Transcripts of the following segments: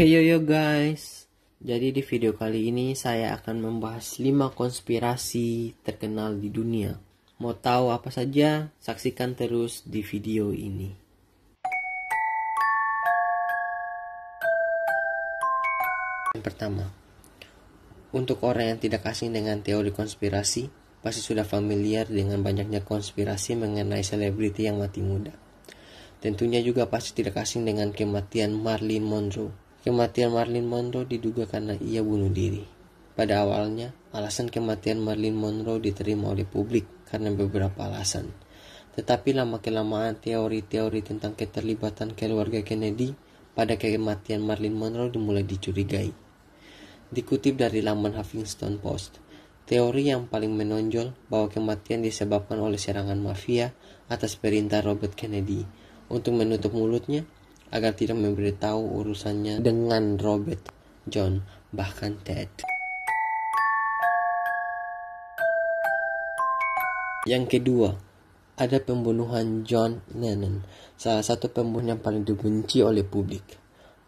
Hey yo yo guys. Jadi di video kali ini saya akan membahas 5 konspirasi terkenal di dunia. Mau tahu apa saja? Saksikan terus di video ini. Yang pertama, untuk orang yang tidak asing dengan teori konspirasi, pasti sudah familiar dengan banyaknya konspirasi mengenai selebriti yang mati muda. Tentunya juga pasti tidak asing dengan kematian Marilyn Monroe Kematian Marilyn Monroe diduga karena ia bunuh diri. Pada awalnya, alasan kematian Marilyn Monroe diterima oleh publik karena beberapa alasan. Tetapi lama-kelamaan teori-teori tentang keterlibatan keluarga Kennedy pada kematian Marilyn Monroe dimulai dicurigai. Dikutip dari laman Huffington Post, teori yang paling menonjol bahwa kematian disebabkan oleh serangan mafia atas perintah Robert Kennedy untuk menutup mulutnya agar tidak memberitahu urusannya dengan Robert, John, bahkan Ted. Yang kedua, ada pembunuhan John Lennon, salah satu pembunuh yang paling dibenci oleh publik.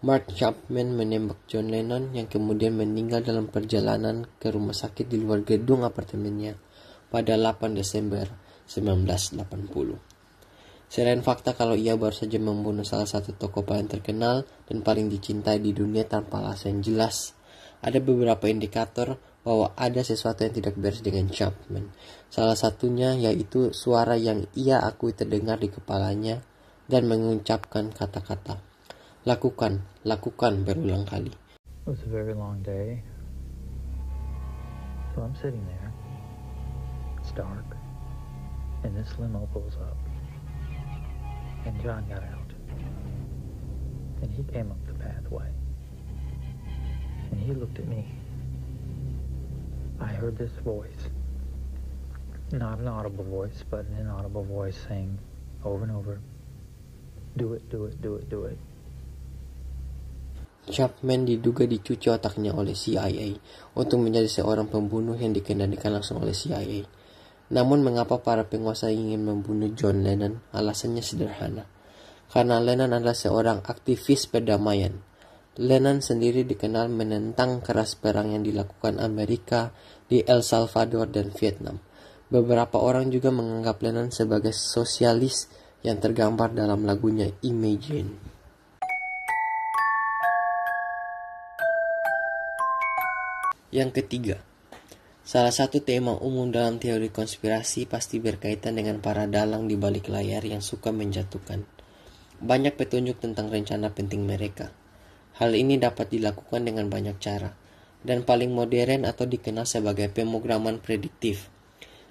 Mark Chapman menembak John Lennon yang kemudian meninggal dalam perjalanan ke rumah sakit di luar gedung apartemennya pada 8 Desember 1980. Selain fakta kalau ia baru saja membunuh salah satu tokoh paling terkenal dan paling dicintai di dunia tanpa alasan yang jelas, ada beberapa indikator bahwa ada sesuatu yang tidak beres dengan Chapman. Salah satunya yaitu suara yang ia akui terdengar di kepalanya dan mengucapkan kata-kata. Lakukan, lakukan berulang kali. It was a very long day. So I'm sitting there. It's dark. And this limo pulls up. and John got out. And he came up the pathway. And he looked at me. I heard this voice. Not an audible voice, but an inaudible voice saying over and over, do it, do it, do it, do it. Chapman diduga dicuci otaknya oleh CIA untuk menjadi seorang pembunuh yang dikendalikan langsung oleh CIA. Namun mengapa para penguasa ingin membunuh John Lennon? Alasannya sederhana. Karena Lennon adalah seorang aktivis perdamaian. Lennon sendiri dikenal menentang keras perang yang dilakukan Amerika di El Salvador dan Vietnam. Beberapa orang juga menganggap Lennon sebagai sosialis yang tergambar dalam lagunya Imagine. Yang ketiga, Salah satu tema umum dalam teori konspirasi pasti berkaitan dengan para dalang di balik layar yang suka menjatuhkan banyak petunjuk tentang rencana penting mereka. Hal ini dapat dilakukan dengan banyak cara, dan paling modern atau dikenal sebagai pemrograman prediktif.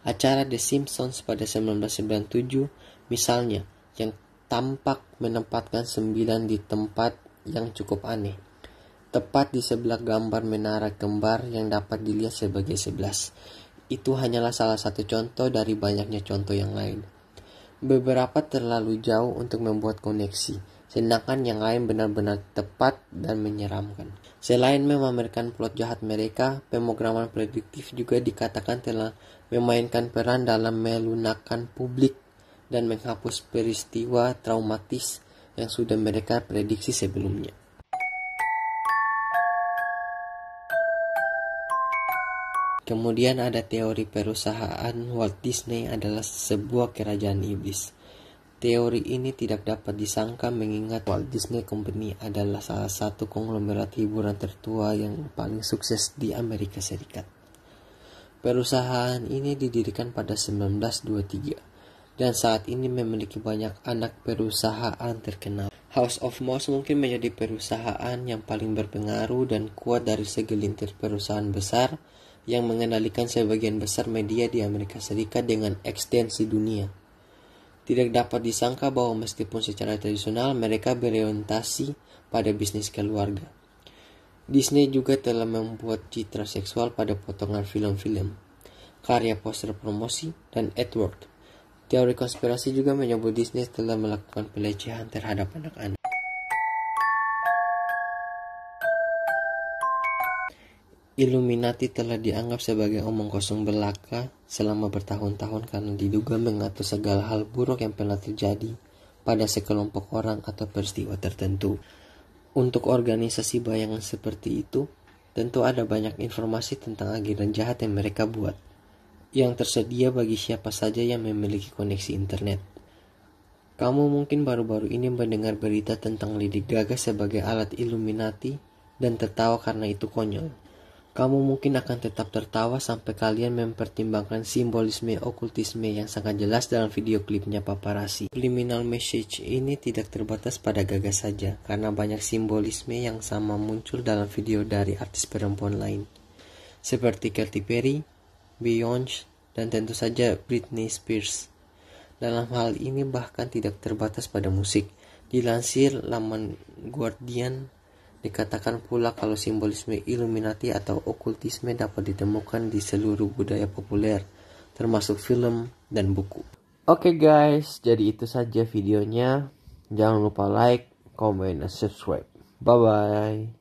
Acara The Simpsons pada 1997, misalnya, yang tampak menempatkan sembilan di tempat yang cukup aneh tepat di sebelah gambar menara kembar yang dapat dilihat sebagai sebelas. Itu hanyalah salah satu contoh dari banyaknya contoh yang lain. Beberapa terlalu jauh untuk membuat koneksi, sedangkan yang lain benar-benar tepat dan menyeramkan. Selain memamerkan plot jahat mereka, pemrograman prediktif juga dikatakan telah memainkan peran dalam melunakkan publik dan menghapus peristiwa traumatis yang sudah mereka prediksi sebelumnya. Kemudian ada teori perusahaan Walt Disney adalah sebuah kerajaan iblis. Teori ini tidak dapat disangka mengingat Walt Disney Company adalah salah satu konglomerat hiburan tertua yang paling sukses di Amerika Serikat. Perusahaan ini didirikan pada 1923 dan saat ini memiliki banyak anak perusahaan terkenal. House of Mouse mungkin menjadi perusahaan yang paling berpengaruh dan kuat dari segelintir perusahaan besar yang mengendalikan sebagian besar media di Amerika Serikat dengan ekstensi dunia. Tidak dapat disangka bahwa meskipun secara tradisional mereka berorientasi pada bisnis keluarga. Disney juga telah membuat citra seksual pada potongan film-film, karya poster promosi, dan AdWords. Teori konspirasi juga menyebut Disney telah melakukan pelecehan terhadap anak-anak. Illuminati telah dianggap sebagai omong kosong belaka selama bertahun-tahun karena diduga mengatur segala hal buruk yang pernah terjadi pada sekelompok orang atau peristiwa tertentu. Untuk organisasi bayangan seperti itu, tentu ada banyak informasi tentang agenda jahat yang mereka buat, yang tersedia bagi siapa saja yang memiliki koneksi internet. Kamu mungkin baru-baru ini mendengar berita tentang Lady Gaga sebagai alat Illuminati dan tertawa karena itu konyol. Kamu mungkin akan tetap tertawa sampai kalian mempertimbangkan simbolisme okultisme yang sangat jelas dalam video klipnya paparasi. Liminal message ini tidak terbatas pada gagas saja, karena banyak simbolisme yang sama muncul dalam video dari artis perempuan lain. Seperti Katy Perry, Beyonce, dan tentu saja Britney Spears. Dalam hal ini bahkan tidak terbatas pada musik. Dilansir laman Guardian Dikatakan pula kalau simbolisme Illuminati atau okultisme dapat ditemukan di seluruh budaya populer, termasuk film dan buku. Oke okay guys, jadi itu saja videonya. Jangan lupa like, comment, dan subscribe. Bye-bye.